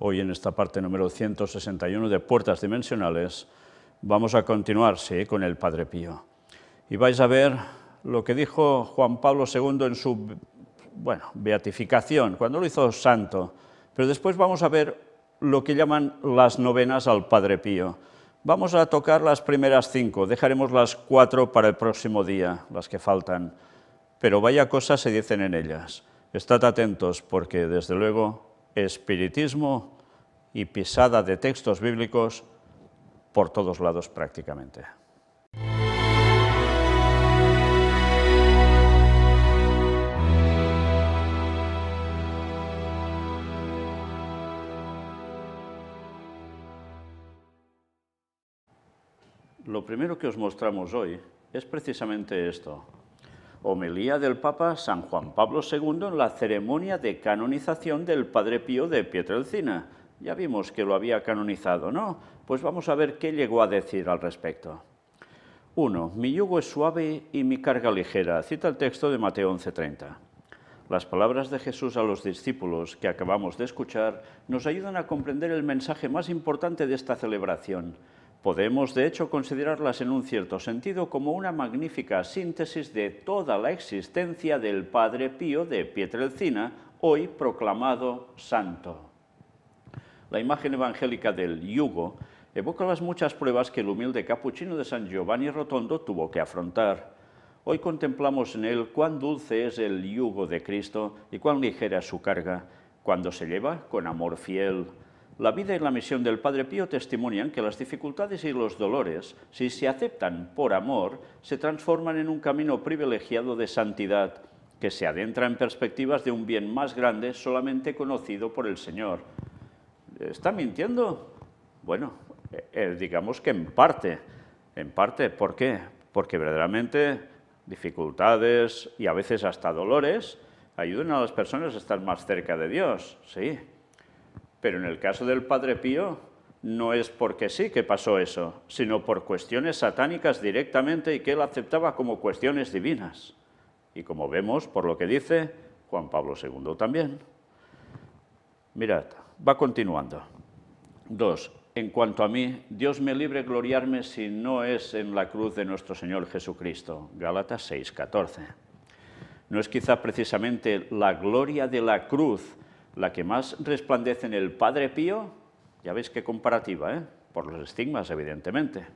Hoy en esta parte número 161 de Puertas Dimensionales vamos a continuar con el Padre Pío. Y vais a ver lo que dijo Juan Pablo II en su beatificación, cuando lo hizo santo. Pero después vamos a ver lo que llaman las novenas al Padre Pío. Vamos a tocar las primeras cinco, dejaremos las cuatro para el próximo día, las que faltan. Pero vaya cosas se dicen en ellas. Estad atentos porque, desde luego, espiritismo y pisada de textos bíblicos por todos lados prácticamente. Lo primero que os mostramos hoy es precisamente esto, Homilía del Papa San Juan Pablo II en la ceremonia de canonización del Padre Pío de Pietrelcina. Ya vimos que lo había canonizado, ¿no? Pues vamos a ver qué llegó a decir al respecto. 1. Mi yugo es suave y mi carga ligera. Cita el texto de Mateo 11:30. Las palabras de Jesús a los discípulos que acabamos de escuchar nos ayudan a comprender el mensaje más importante de esta celebración Podemos, de hecho, considerarlas en un cierto sentido como una magnífica síntesis de toda la existencia del Padre Pío de Pietrelcina, hoy proclamado santo. La imagen evangélica del yugo evoca las muchas pruebas que el humilde capuchino de San Giovanni Rotondo tuvo que afrontar. Hoy contemplamos en él cuán dulce es el yugo de Cristo y cuán ligera su carga, cuando se lleva con amor fiel, la vida y la misión del Padre Pío testimonian que las dificultades y los dolores, si se aceptan por amor, se transforman en un camino privilegiado de santidad, que se adentra en perspectivas de un bien más grande solamente conocido por el Señor. ¿Está mintiendo? Bueno, eh, eh, digamos que en parte. En parte, ¿por qué? Porque verdaderamente dificultades y a veces hasta dolores ayudan a las personas a estar más cerca de Dios, sí, pero en el caso del Padre Pío, no es porque sí que pasó eso, sino por cuestiones satánicas directamente y que él aceptaba como cuestiones divinas. Y como vemos por lo que dice Juan Pablo II también. Mirad, va continuando. Dos, en cuanto a mí, Dios me libre gloriarme si no es en la cruz de nuestro Señor Jesucristo. Gálatas 6, 14. No es quizá precisamente la gloria de la cruz la que más resplandece en el Padre Pío, ya veis qué comparativa, ¿eh? por los estigmas, evidentemente.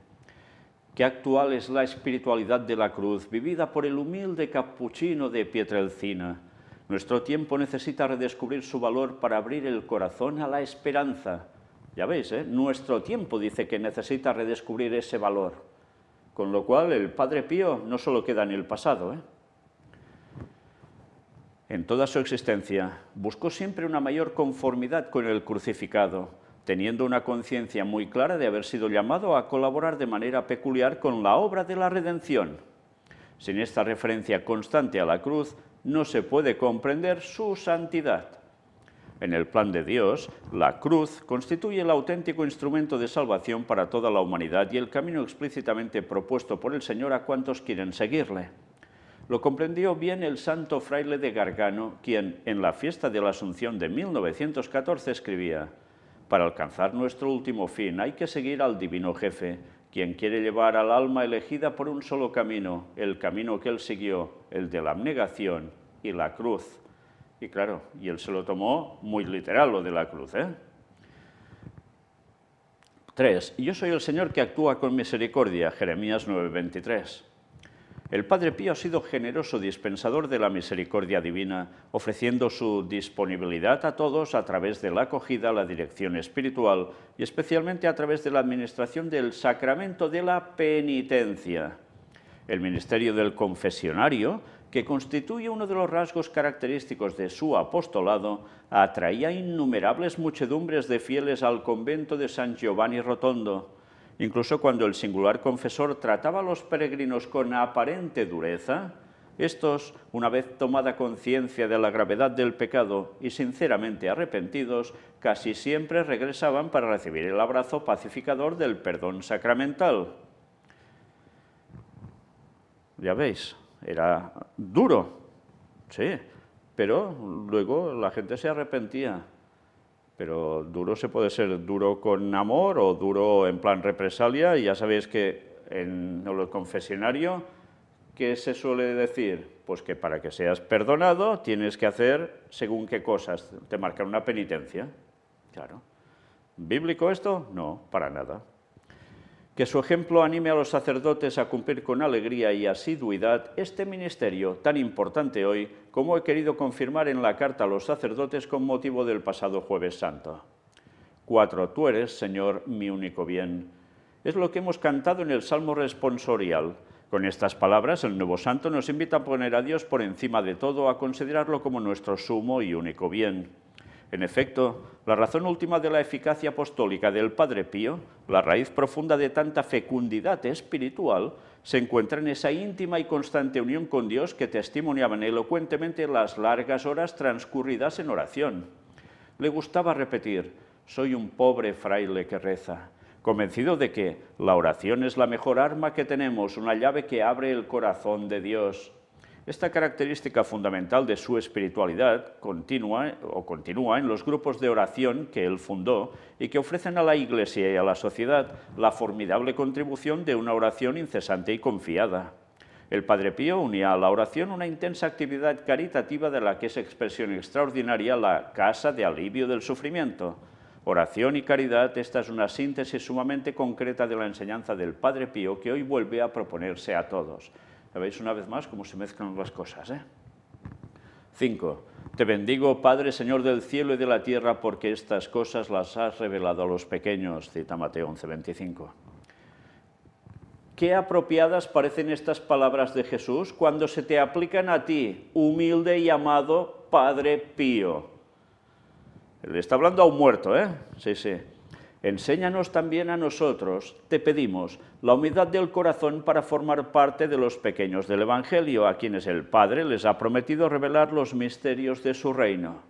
Qué actual es la espiritualidad de la cruz, vivida por el humilde capuchino de Pietrelcina. Nuestro tiempo necesita redescubrir su valor para abrir el corazón a la esperanza. Ya veis, ¿eh? nuestro tiempo dice que necesita redescubrir ese valor. Con lo cual, el Padre Pío no solo queda en el pasado, ¿eh? En toda su existencia buscó siempre una mayor conformidad con el crucificado, teniendo una conciencia muy clara de haber sido llamado a colaborar de manera peculiar con la obra de la redención. Sin esta referencia constante a la cruz, no se puede comprender su santidad. En el plan de Dios, la cruz constituye el auténtico instrumento de salvación para toda la humanidad y el camino explícitamente propuesto por el Señor a cuantos quieren seguirle. Lo comprendió bien el santo fraile de Gargano, quien en la fiesta de la Asunción de 1914 escribía, Para alcanzar nuestro último fin hay que seguir al divino jefe, quien quiere llevar al alma elegida por un solo camino, el camino que él siguió, el de la abnegación y la cruz. Y claro, y él se lo tomó muy literal lo de la cruz. ¿eh? Tres, yo soy el Señor que actúa con misericordia, Jeremías 9:23. El Padre Pío ha sido generoso dispensador de la misericordia divina, ofreciendo su disponibilidad a todos a través de la acogida, la dirección espiritual y especialmente a través de la administración del sacramento de la penitencia. El ministerio del confesionario, que constituye uno de los rasgos característicos de su apostolado, atraía innumerables muchedumbres de fieles al convento de San Giovanni Rotondo, Incluso cuando el singular confesor trataba a los peregrinos con aparente dureza, estos, una vez tomada conciencia de la gravedad del pecado y sinceramente arrepentidos, casi siempre regresaban para recibir el abrazo pacificador del perdón sacramental. Ya veis, era duro, sí, pero luego la gente se arrepentía pero duro se puede ser duro con amor o duro en plan represalia. Y ya sabéis que en el confesionario, ¿qué se suele decir? Pues que para que seas perdonado tienes que hacer según qué cosas. Te marcan una penitencia. Claro. ¿Bíblico esto? No, para nada que su ejemplo anime a los sacerdotes a cumplir con alegría y asiduidad este ministerio tan importante hoy como he querido confirmar en la carta a los sacerdotes con motivo del pasado jueves santo. Cuatro, tú eres, Señor, mi único bien. Es lo que hemos cantado en el Salmo responsorial. Con estas palabras, el nuevo santo nos invita a poner a Dios por encima de todo, a considerarlo como nuestro sumo y único bien. En efecto, la razón última de la eficacia apostólica del Padre Pío, la raíz profunda de tanta fecundidad espiritual, se encuentra en esa íntima y constante unión con Dios que testimoniaban elocuentemente las largas horas transcurridas en oración. Le gustaba repetir, soy un pobre fraile que reza, convencido de que la oración es la mejor arma que tenemos, una llave que abre el corazón de Dios. Esta característica fundamental de su espiritualidad continúa o continúa en los grupos de oración que él fundó y que ofrecen a la Iglesia y a la sociedad la formidable contribución de una oración incesante y confiada. El Padre Pío unía a la oración una intensa actividad caritativa de la que es expresión extraordinaria la casa de alivio del sufrimiento. Oración y caridad, esta es una síntesis sumamente concreta de la enseñanza del Padre Pío que hoy vuelve a proponerse a todos. Ya veis una vez más cómo se mezclan las cosas. ¿eh? 5. Te bendigo, Padre, Señor del cielo y de la tierra, porque estas cosas las has revelado a los pequeños, cita Mateo 11, 25. Qué apropiadas parecen estas palabras de Jesús cuando se te aplican a ti, humilde y amado Padre Pío. Le está hablando a un muerto, ¿eh? Sí, sí. Enséñanos también a nosotros, te pedimos, la humildad del corazón para formar parte de los pequeños del Evangelio, a quienes el Padre les ha prometido revelar los misterios de su reino.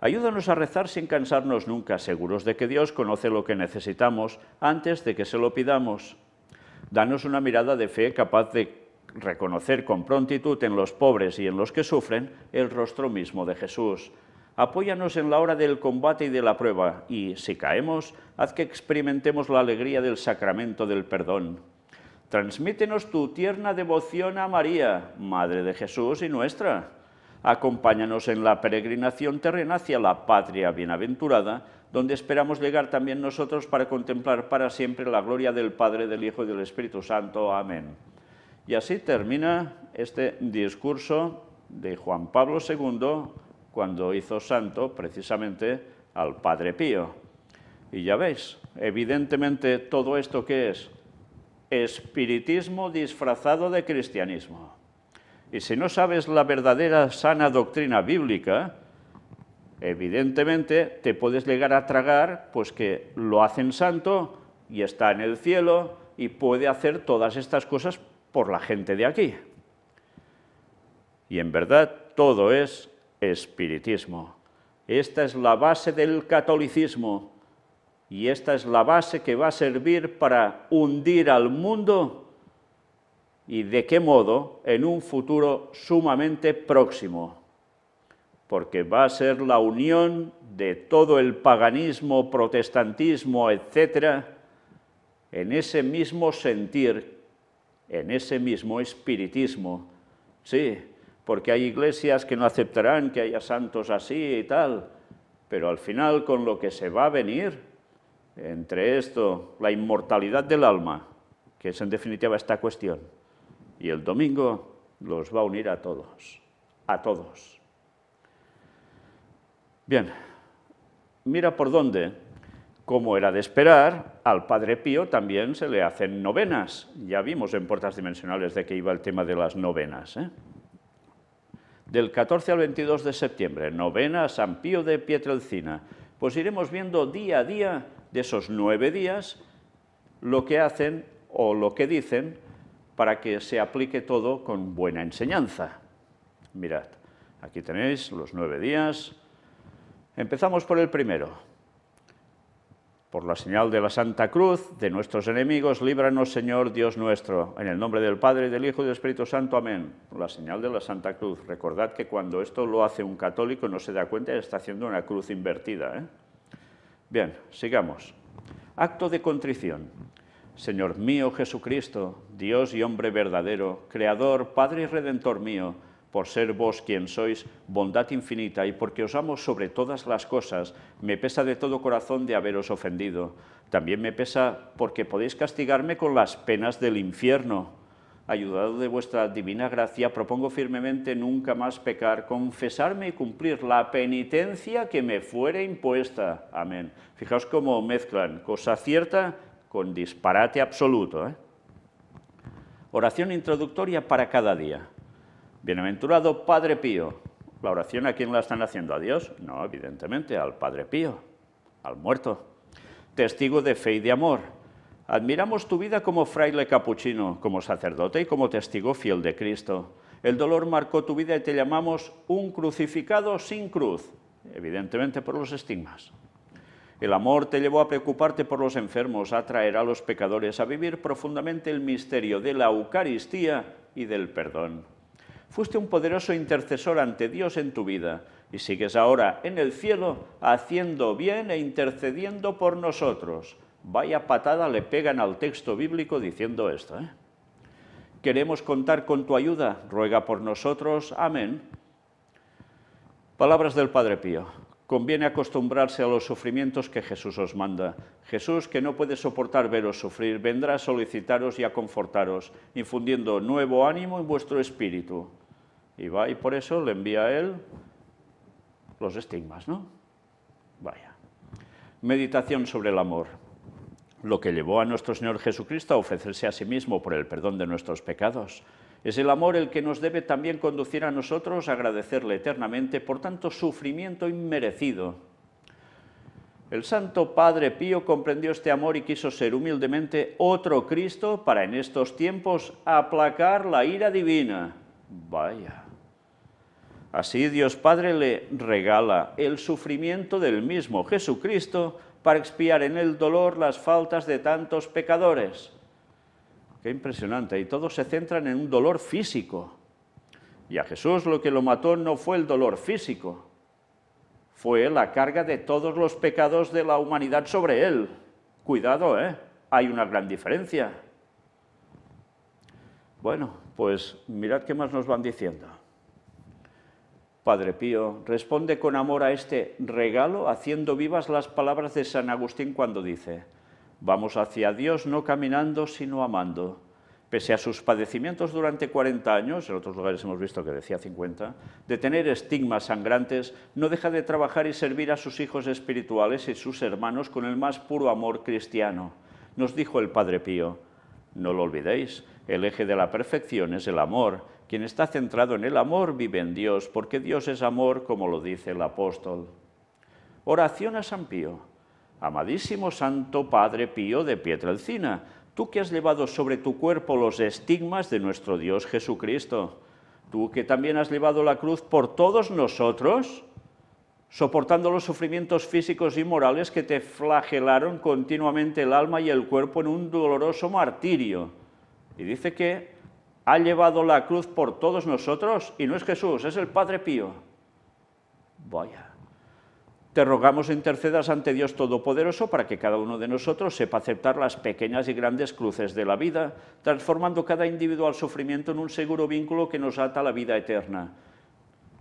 Ayúdanos a rezar sin cansarnos nunca, seguros de que Dios conoce lo que necesitamos antes de que se lo pidamos. Danos una mirada de fe capaz de reconocer con prontitud en los pobres y en los que sufren el rostro mismo de Jesús Apóyanos en la hora del combate y de la prueba, y si caemos, haz que experimentemos la alegría del sacramento del perdón. Transmítenos tu tierna devoción a María, Madre de Jesús y nuestra. Acompáñanos en la peregrinación terrena hacia la patria bienaventurada, donde esperamos llegar también nosotros para contemplar para siempre la gloria del Padre, del Hijo y del Espíritu Santo. Amén. Y así termina este discurso de Juan Pablo II cuando hizo santo precisamente al Padre Pío. Y ya veis, evidentemente todo esto que es espiritismo disfrazado de cristianismo. Y si no sabes la verdadera sana doctrina bíblica, evidentemente te puedes llegar a tragar pues que lo hacen santo y está en el cielo y puede hacer todas estas cosas por la gente de aquí. Y en verdad todo es espiritismo. Esta es la base del catolicismo y esta es la base que va a servir para hundir al mundo y de qué modo en un futuro sumamente próximo, porque va a ser la unión de todo el paganismo, protestantismo, etcétera, en ese mismo sentir, en ese mismo espiritismo. Sí, porque hay iglesias que no aceptarán que haya santos así y tal, pero al final con lo que se va a venir, entre esto, la inmortalidad del alma, que es en definitiva esta cuestión, y el domingo los va a unir a todos, a todos. Bien, mira por dónde, como era de esperar, al Padre Pío también se le hacen novenas. Ya vimos en Puertas Dimensionales de que iba el tema de las novenas. ¿eh? del 14 al 22 de septiembre, novena San Pío de Pietrelcina, pues iremos viendo día a día de esos nueve días lo que hacen o lo que dicen para que se aplique todo con buena enseñanza. Mirad, aquí tenéis los nueve días. Empezamos por el primero, por la señal de la Santa Cruz de nuestros enemigos, líbranos, Señor Dios nuestro. En el nombre del Padre, del Hijo y del Espíritu Santo. Amén. Por la señal de la Santa Cruz. Recordad que cuando esto lo hace un católico no se da cuenta, está haciendo una cruz invertida. ¿eh? Bien, sigamos. Acto de contrición. Señor mío Jesucristo, Dios y hombre verdadero, Creador, Padre y Redentor mío, por ser vos quien sois, bondad infinita, y porque os amo sobre todas las cosas, me pesa de todo corazón de haberos ofendido. También me pesa porque podéis castigarme con las penas del infierno. Ayudado de vuestra divina gracia, propongo firmemente nunca más pecar, confesarme y cumplir la penitencia que me fuere impuesta. Amén. Fijaos cómo mezclan cosa cierta con disparate absoluto. ¿eh? Oración introductoria para cada día. Bienaventurado Padre Pío. ¿La oración a quién la están haciendo? ¿A Dios? No, evidentemente, al Padre Pío, al muerto. Testigo de fe y de amor. Admiramos tu vida como fraile capuchino, como sacerdote y como testigo fiel de Cristo. El dolor marcó tu vida y te llamamos un crucificado sin cruz, evidentemente por los estigmas. El amor te llevó a preocuparte por los enfermos, a atraer a los pecadores, a vivir profundamente el misterio de la Eucaristía y del perdón fuiste un poderoso intercesor ante Dios en tu vida y sigues ahora en el cielo haciendo bien e intercediendo por nosotros. Vaya patada le pegan al texto bíblico diciendo esto. ¿eh? Queremos contar con tu ayuda, ruega por nosotros, amén. Palabras del Padre Pío. Conviene acostumbrarse a los sufrimientos que Jesús os manda. Jesús, que no puede soportar veros sufrir, vendrá a solicitaros y a confortaros, infundiendo nuevo ánimo en vuestro espíritu. Y va y por eso le envía a él los estigmas, ¿no? Vaya. Meditación sobre el amor. Lo que llevó a nuestro Señor Jesucristo a ofrecerse a sí mismo por el perdón de nuestros pecados. Es el amor el que nos debe también conducir a nosotros a agradecerle eternamente por tanto sufrimiento inmerecido. El Santo Padre Pío comprendió este amor y quiso ser humildemente otro Cristo para en estos tiempos aplacar la ira divina. Vaya. Así Dios Padre le regala el sufrimiento del mismo Jesucristo para expiar en el dolor las faltas de tantos pecadores. Qué impresionante. Y todos se centran en un dolor físico. Y a Jesús lo que lo mató no fue el dolor físico, fue la carga de todos los pecados de la humanidad sobre él. Cuidado, ¿eh? Hay una gran diferencia. Bueno, pues mirad qué más nos van diciendo. Padre Pío responde con amor a este regalo haciendo vivas las palabras de San Agustín cuando dice, vamos hacia Dios no caminando sino amando. Pese a sus padecimientos durante 40 años, en otros lugares hemos visto que decía 50, de tener estigmas sangrantes, no deja de trabajar y servir a sus hijos espirituales y sus hermanos con el más puro amor cristiano. Nos dijo el Padre Pío, no lo olvidéis, el eje de la perfección es el amor. Quien está centrado en el amor vive en Dios, porque Dios es amor, como lo dice el apóstol. Oración a San Pío. Amadísimo Santo Padre Pío de Pietrelcina, tú que has llevado sobre tu cuerpo los estigmas de nuestro Dios Jesucristo, tú que también has llevado la cruz por todos nosotros, soportando los sufrimientos físicos y morales que te flagelaron continuamente el alma y el cuerpo en un doloroso martirio. Y dice que ha llevado la cruz por todos nosotros y no es Jesús, es el Padre Pío. Vaya. Te rogamos e intercedas ante Dios Todopoderoso para que cada uno de nosotros sepa aceptar las pequeñas y grandes cruces de la vida, transformando cada individual sufrimiento en un seguro vínculo que nos ata a la vida eterna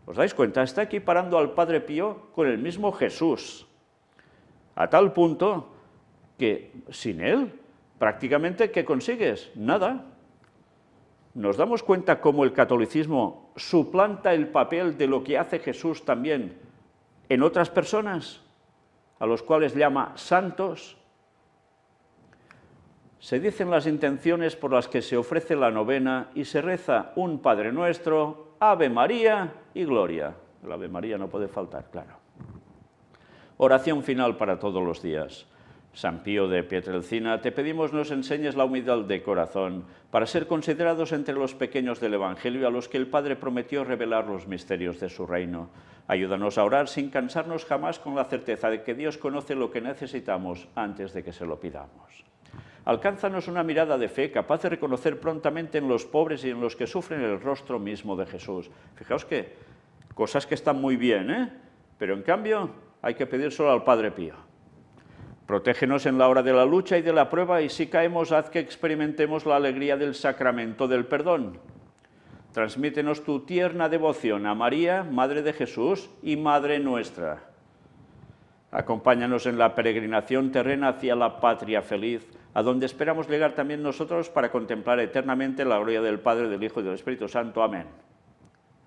¿Os dais cuenta? Está equiparando al Padre Pío con el mismo Jesús, a tal punto que sin él prácticamente ¿qué consigues? Nada. Nos damos cuenta cómo el catolicismo suplanta el papel de lo que hace Jesús también en otras personas, a los cuales llama santos. Se dicen las intenciones por las que se ofrece la novena y se reza un Padre Nuestro, Ave María y Gloria. La Ave María no puede faltar, claro. Oración final para todos los días. San Pío de Pietrelcina, te pedimos nos enseñes la humildad de corazón para ser considerados entre los pequeños del Evangelio a los que el Padre prometió revelar los misterios de su reino. Ayúdanos a orar sin cansarnos jamás con la certeza de que Dios conoce lo que necesitamos antes de que se lo pidamos. Alcánzanos una mirada de fe capaz de reconocer prontamente en los pobres y en los que sufren el rostro mismo de Jesús. Fijaos que cosas que están muy bien, ¿eh? pero en cambio hay que pedir solo al Padre Pío. Protégenos en la hora de la lucha y de la prueba y si caemos, haz que experimentemos la alegría del sacramento del perdón. Transmítenos tu tierna devoción a María, Madre de Jesús y Madre nuestra. Acompáñanos en la peregrinación terrena hacia la patria feliz a donde esperamos llegar también nosotros para contemplar eternamente la gloria del Padre, del Hijo y del Espíritu Santo. Amén.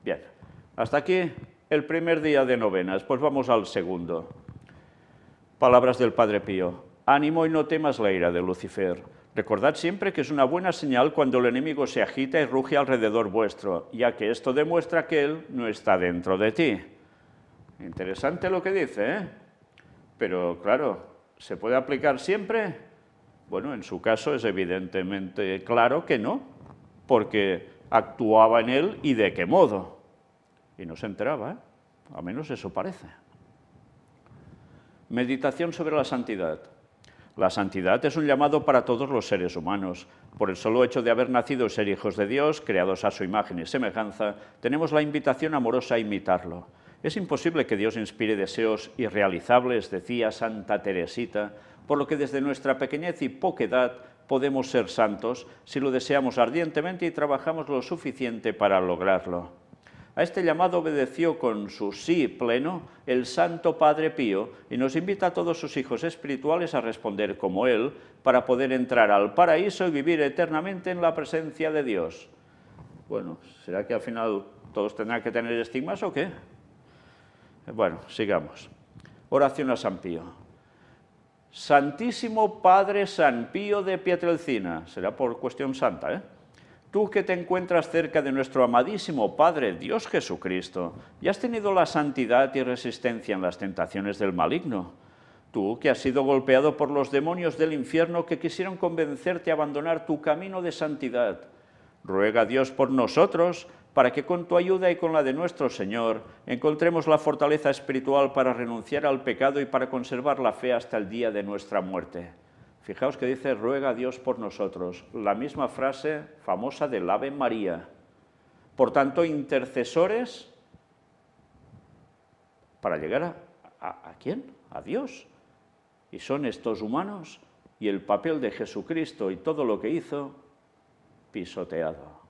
Bien, hasta aquí el primer día de novenas, pues vamos al segundo. Palabras del Padre Pío. Ánimo y no temas la ira de Lucifer. Recordad siempre que es una buena señal cuando el enemigo se agita y ruge alrededor vuestro, ya que esto demuestra que él no está dentro de ti. Interesante lo que dice, ¿eh? Pero claro, ¿se puede aplicar siempre? Bueno, en su caso es evidentemente claro que no, porque actuaba en él y de qué modo. Y no se enteraba, ¿eh? a menos eso parece. Meditación sobre la santidad. La santidad es un llamado para todos los seres humanos. Por el solo hecho de haber nacido y ser hijos de Dios, creados a su imagen y semejanza, tenemos la invitación amorosa a imitarlo. Es imposible que Dios inspire deseos irrealizables, decía Santa Teresita, por lo que desde nuestra pequeñez y edad podemos ser santos si lo deseamos ardientemente y trabajamos lo suficiente para lograrlo. A este llamado obedeció con su sí pleno el Santo Padre Pío y nos invita a todos sus hijos espirituales a responder como él para poder entrar al paraíso y vivir eternamente en la presencia de Dios. Bueno, ¿será que al final todos tendrán que tener estigmas o qué? Bueno, sigamos. Oración a San Pío. Santísimo Padre San Pío de Pietrelcina, será por cuestión santa, ¿eh? Tú que te encuentras cerca de nuestro amadísimo Padre Dios Jesucristo, y has tenido la santidad y resistencia en las tentaciones del maligno. Tú que has sido golpeado por los demonios del infierno que quisieron convencerte a abandonar tu camino de santidad Ruega a Dios por nosotros, para que con tu ayuda y con la de nuestro Señor encontremos la fortaleza espiritual para renunciar al pecado y para conservar la fe hasta el día de nuestra muerte. Fijaos que dice, ruega a Dios por nosotros, la misma frase famosa del Ave María. Por tanto, intercesores para llegar a, a quién? A Dios. Y son estos humanos y el papel de Jesucristo y todo lo que hizo pisoteado.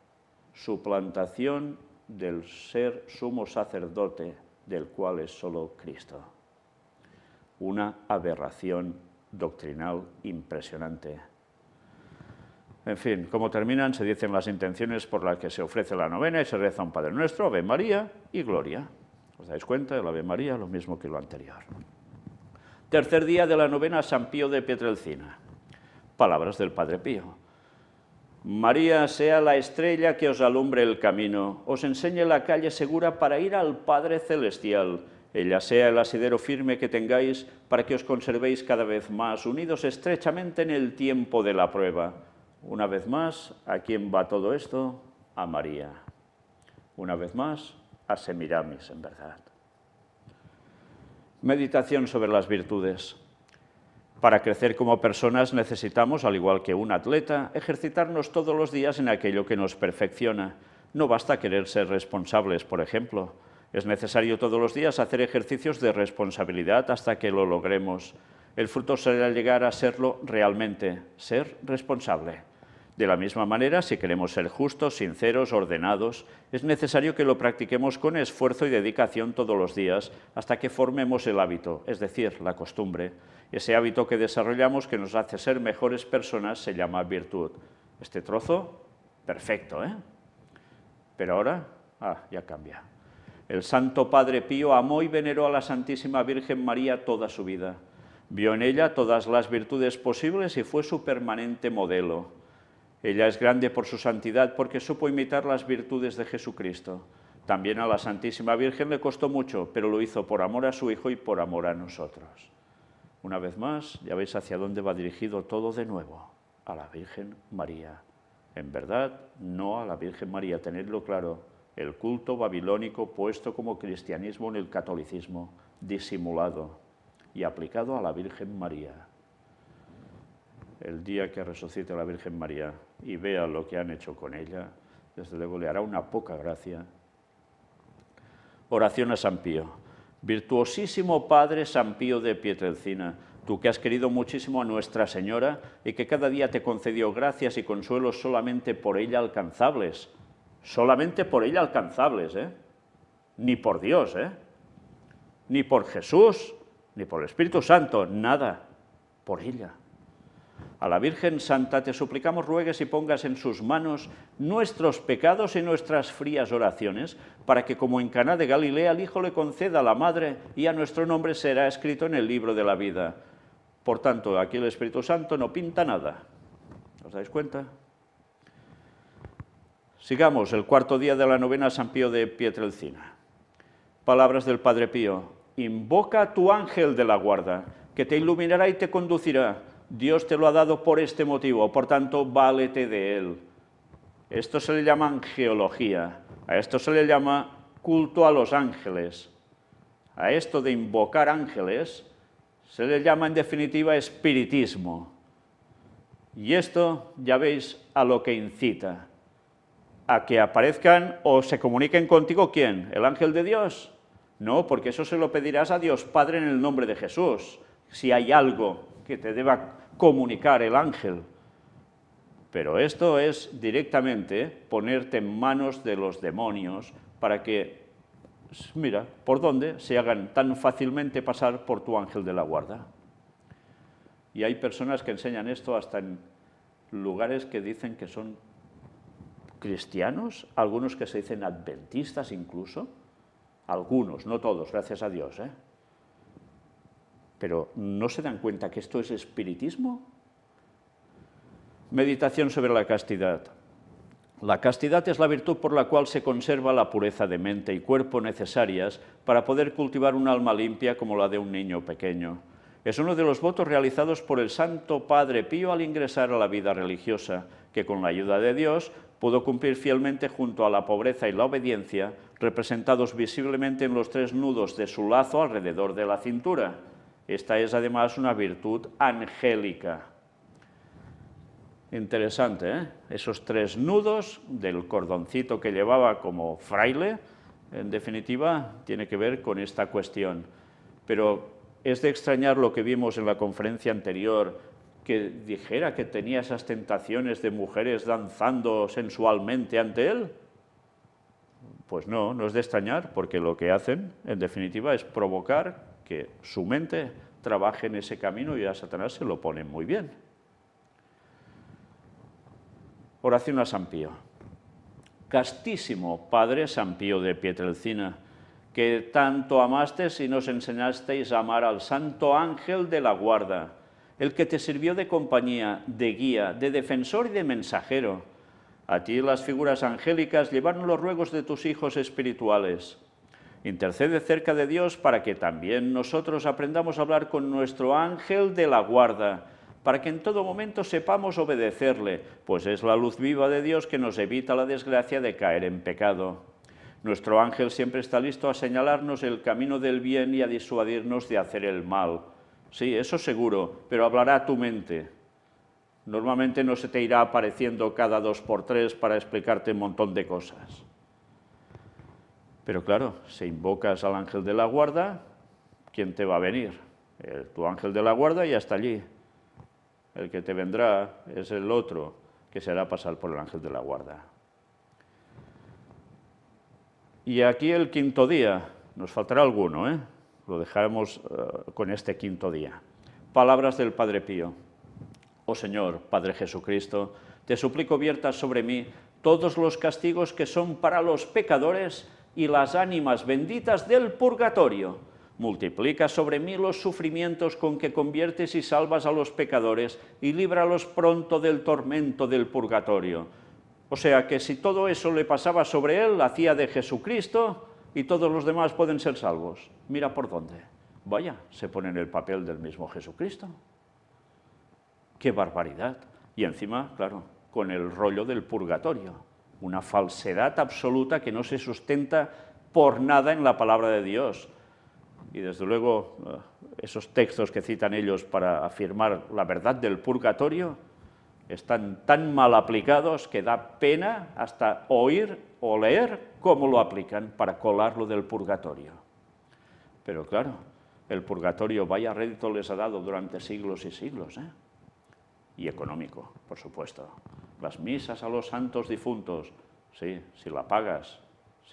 Suplantación del ser sumo sacerdote, del cual es solo Cristo. Una aberración doctrinal impresionante. En fin, como terminan, se dicen las intenciones por las que se ofrece la novena y se reza un Padre Nuestro, Ave María y Gloria. ¿Os dais cuenta? El Ave María lo mismo que lo anterior. Tercer día de la novena, San Pío de Pietrelcina. Palabras del Padre Pío. María sea la estrella que os alumbre el camino, os enseñe la calle segura para ir al Padre Celestial. Ella sea el asidero firme que tengáis para que os conservéis cada vez más unidos estrechamente en el tiempo de la prueba. Una vez más, ¿a quién va todo esto? A María. Una vez más, a Semiramis, en verdad. Meditación sobre las virtudes. Para crecer como personas necesitamos, al igual que un atleta, ejercitarnos todos los días en aquello que nos perfecciona. No basta querer ser responsables, por ejemplo. Es necesario todos los días hacer ejercicios de responsabilidad hasta que lo logremos. El fruto será llegar a serlo realmente, ser responsable. De la misma manera, si queremos ser justos, sinceros, ordenados, es necesario que lo practiquemos con esfuerzo y dedicación todos los días hasta que formemos el hábito, es decir, la costumbre. Ese hábito que desarrollamos que nos hace ser mejores personas se llama virtud. Este trozo, perfecto, ¿eh? Pero ahora, ah, ya cambia. El Santo Padre Pío amó y veneró a la Santísima Virgen María toda su vida. Vio en ella todas las virtudes posibles y fue su permanente modelo. Ella es grande por su santidad porque supo imitar las virtudes de Jesucristo. También a la Santísima Virgen le costó mucho, pero lo hizo por amor a su Hijo y por amor a nosotros. Una vez más, ya veis hacia dónde va dirigido todo de nuevo, a la Virgen María. En verdad, no a la Virgen María, tenedlo claro, el culto babilónico puesto como cristianismo en el catolicismo, disimulado y aplicado a la Virgen María. El día que resucite la Virgen María, y vea lo que han hecho con ella, desde luego le hará una poca gracia. Oración a San Pío. Virtuosísimo Padre San Pío de Pietrelcina, tú que has querido muchísimo a Nuestra Señora y que cada día te concedió gracias y consuelos solamente por ella alcanzables, solamente por ella alcanzables, ¿eh? Ni por Dios, ¿eh? Ni por Jesús, ni por el Espíritu Santo, nada, por ella. A la Virgen Santa te suplicamos ruegues y pongas en sus manos nuestros pecados y nuestras frías oraciones, para que como en Caná de Galilea el Hijo le conceda a la Madre y a nuestro nombre será escrito en el libro de la vida. Por tanto, aquí el Espíritu Santo no pinta nada. ¿Os dais cuenta? Sigamos, el cuarto día de la novena San Pío de Pietrelcina. Palabras del Padre Pío. Invoca a tu ángel de la guarda, que te iluminará y te conducirá Dios te lo ha dado por este motivo, por tanto, válete de él. Esto se le llama geología, a esto se le llama culto a los ángeles. A esto de invocar ángeles se le llama en definitiva espiritismo. Y esto, ya veis, a lo que incita, a que aparezcan o se comuniquen contigo quién, el ángel de Dios. No, porque eso se lo pedirás a Dios Padre en el nombre de Jesús, si hay algo que te deba comunicar el ángel. Pero esto es directamente ponerte en manos de los demonios para que, mira, por dónde se hagan tan fácilmente pasar por tu ángel de la guarda. Y hay personas que enseñan esto hasta en lugares que dicen que son cristianos, algunos que se dicen adventistas incluso, algunos, no todos, gracias a Dios. ¿eh? Pero ¿no se dan cuenta que esto es espiritismo? Meditación sobre la castidad. La castidad es la virtud por la cual se conserva la pureza de mente y cuerpo necesarias para poder cultivar un alma limpia como la de un niño pequeño. Es uno de los votos realizados por el Santo Padre Pío al ingresar a la vida religiosa, que con la ayuda de Dios pudo cumplir fielmente junto a la pobreza y la obediencia, representados visiblemente en los tres nudos de su lazo alrededor de la cintura. Esta es además una virtud angélica. Interesante, ¿eh? Esos tres nudos del cordoncito que llevaba como fraile, en definitiva, tiene que ver con esta cuestión. Pero es de extrañar lo que vimos en la conferencia anterior, que dijera que tenía esas tentaciones de mujeres danzando sensualmente ante él. Pues no, no es de extrañar, porque lo que hacen, en definitiva, es provocar su mente trabaje en ese camino y a Satanás se lo pone muy bien. Oración a San Pío. Castísimo Padre San Pío de Pietrelcina, que tanto amaste y nos enseñasteis a amar al santo ángel de la guarda, el que te sirvió de compañía, de guía, de defensor y de mensajero. A ti las figuras angélicas llevaron los ruegos de tus hijos espirituales, Intercede cerca de Dios para que también nosotros aprendamos a hablar con nuestro ángel de la guarda, para que en todo momento sepamos obedecerle, pues es la luz viva de Dios que nos evita la desgracia de caer en pecado. Nuestro ángel siempre está listo a señalarnos el camino del bien y a disuadirnos de hacer el mal. Sí, eso seguro, pero hablará tu mente. Normalmente no se te irá apareciendo cada dos por tres para explicarte un montón de cosas. Pero claro, si invocas al ángel de la guarda, ¿quién te va a venir? tu ángel de la guarda ya está allí. El que te vendrá es el otro, que se hará pasar por el ángel de la guarda. Y aquí el quinto día, nos faltará alguno, ¿eh? lo dejaremos eh, con este quinto día. Palabras del Padre Pío. Oh Señor, Padre Jesucristo, te suplico viertas sobre mí todos los castigos que son para los pecadores y las ánimas benditas del purgatorio. Multiplica sobre mí los sufrimientos con que conviertes y salvas a los pecadores y líbralos pronto del tormento del purgatorio. O sea que si todo eso le pasaba sobre él, hacía de Jesucristo y todos los demás pueden ser salvos. Mira por dónde. Vaya, se pone en el papel del mismo Jesucristo. ¡Qué barbaridad! Y encima, claro, con el rollo del purgatorio una falsedad absoluta que no se sustenta por nada en la palabra de Dios. Y desde luego eh, esos textos que citan ellos para afirmar la verdad del purgatorio están tan mal aplicados que da pena hasta oír o leer cómo lo aplican para colarlo del purgatorio. Pero claro, el purgatorio vaya rédito les ha dado durante siglos y siglos, ¿eh? y económico, por supuesto las misas a los santos difuntos. Sí, si la pagas.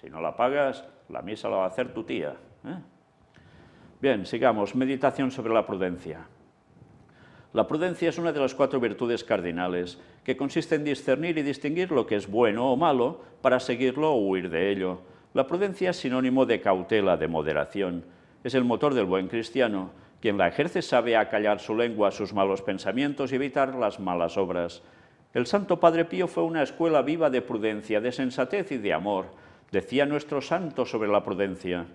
Si no la pagas, la misa la va a hacer tu tía. ¿eh? Bien, sigamos. Meditación sobre la prudencia. La prudencia es una de las cuatro virtudes cardinales, que consiste en discernir y distinguir lo que es bueno o malo para seguirlo o huir de ello. La prudencia es sinónimo de cautela, de moderación. Es el motor del buen cristiano. Quien la ejerce sabe acallar su lengua, sus malos pensamientos y evitar las malas obras. El Santo Padre Pío fue una escuela viva de prudencia, de sensatez y de amor. Decía nuestro santo sobre la prudencia.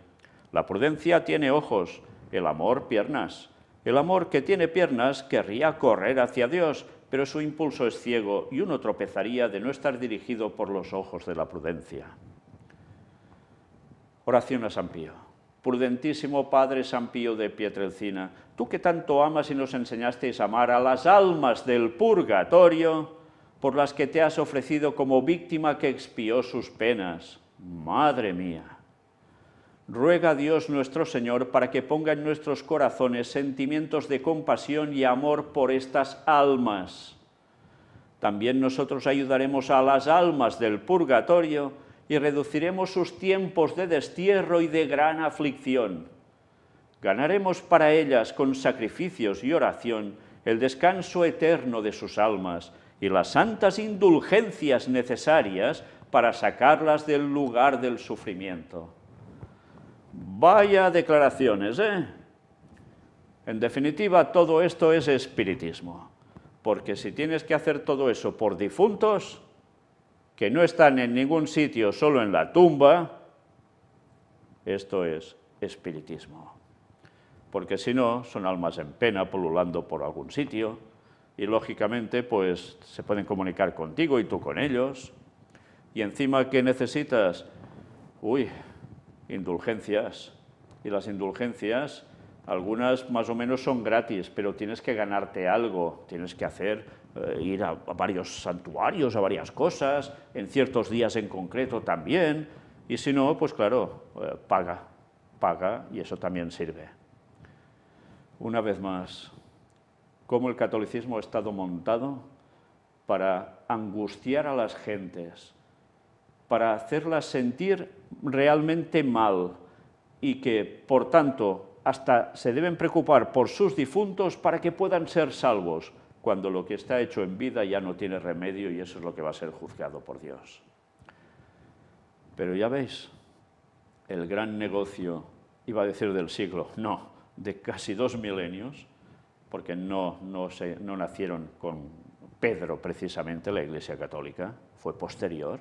La prudencia tiene ojos, el amor piernas. El amor que tiene piernas querría correr hacia Dios, pero su impulso es ciego y uno tropezaría de no estar dirigido por los ojos de la prudencia. Oración a San Pío. Prudentísimo Padre San Pío de Pietrelcina, tú que tanto amas y nos enseñasteis a amar a las almas del purgatorio, por las que te has ofrecido como víctima que expió sus penas. Madre mía. Ruega a Dios nuestro Señor para que ponga en nuestros corazones sentimientos de compasión y amor por estas almas. También nosotros ayudaremos a las almas del purgatorio y reduciremos sus tiempos de destierro y de gran aflicción. Ganaremos para ellas con sacrificios y oración el descanso eterno de sus almas y las santas indulgencias necesarias para sacarlas del lugar del sufrimiento. Vaya declaraciones, ¿eh? En definitiva, todo esto es espiritismo, porque si tienes que hacer todo eso por difuntos, que no están en ningún sitio, solo en la tumba, esto es espiritismo. Porque si no, son almas en pena pululando por algún sitio, y lógicamente pues se pueden comunicar contigo y tú con ellos. Y encima que necesitas, uy, indulgencias. Y las indulgencias, algunas más o menos son gratis, pero tienes que ganarte algo, tienes que hacer, eh, ir a, varios santuarios, a varias cosas, en ciertos días en concreto también. Y si no, pues claro, eh, paga, paga y eso también sirve. Una vez más, cómo el catolicismo ha estado montado para angustiar a las gentes, para hacerlas sentir realmente mal y que, por tanto, hasta se deben preocupar por sus difuntos para que puedan ser salvos, cuando lo que está hecho en vida ya no tiene remedio y eso es lo que va a ser juzgado por Dios. Pero ya veis, el gran negocio, iba a decir del siglo, no, de casi dos milenios, porque no, nacieron con Pedro precisamente, la Iglesia Católica, fue posterior,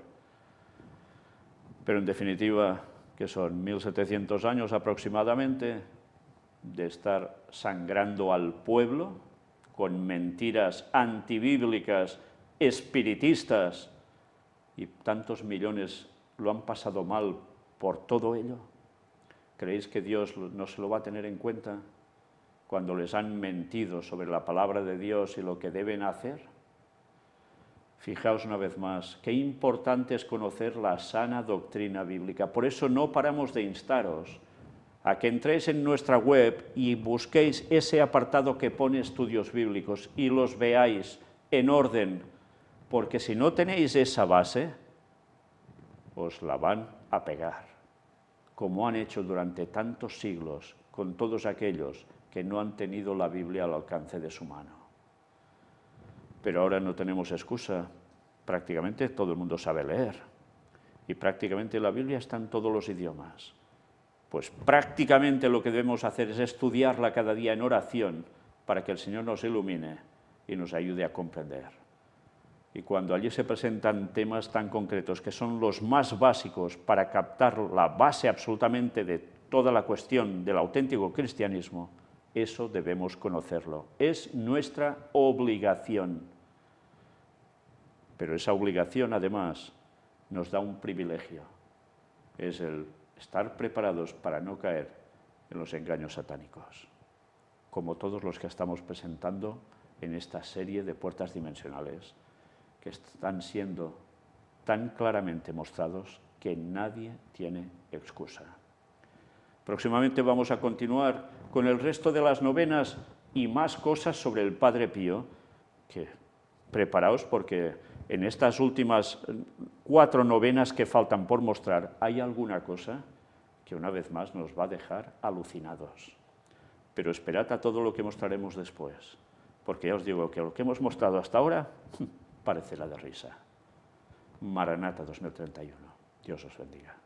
pero en definitiva, que son 1700 años aproximadamente de estar sangrando al pueblo con mentiras antibíblicas, espiritistas, y tantos millones lo han pasado mal por todo ello. ¿Creéis que Dios no se lo va a tener en cuenta? cuando les han mentido sobre la palabra de Dios y lo que deben hacer? Fijaos una vez más, qué importante es conocer la sana doctrina bíblica. Por eso no paramos de instaros a que entréis en nuestra web y busquéis ese apartado que pone estudios bíblicos y los veáis en orden, porque si no tenéis esa base, os la van a pegar, como han hecho durante tantos siglos con todos aquellos que no han tenido la Biblia al alcance de su mano. Pero ahora no tenemos excusa. Prácticamente todo el mundo sabe leer. Y prácticamente la Biblia está en todos los idiomas. Pues prácticamente lo que debemos hacer es estudiarla cada día en oración para que el Señor nos ilumine y nos ayude a comprender. Y cuando allí se presentan temas tan concretos que son los más básicos para captar la base absolutamente de toda la cuestión del auténtico cristianismo, eso debemos conocerlo. Es nuestra obligación. Pero esa obligación, además, nos da un privilegio. Es el estar preparados para no caer en los engaños satánicos, como todos los que estamos presentando en esta serie de puertas dimensionales, que están siendo tan claramente mostrados que nadie tiene excusa. Próximamente vamos a continuar con el resto de las novenas y más cosas sobre el Padre Pío, que preparaos porque en estas últimas eh, cuatro novenas que faltan por mostrar hay alguna cosa que una vez más nos va a dejar alucinados. Pero esperad a todo lo que mostraremos después, porque ya os digo que lo que hemos mostrado hasta ahora parece la de risa. Maranata 2031. Dios os bendiga.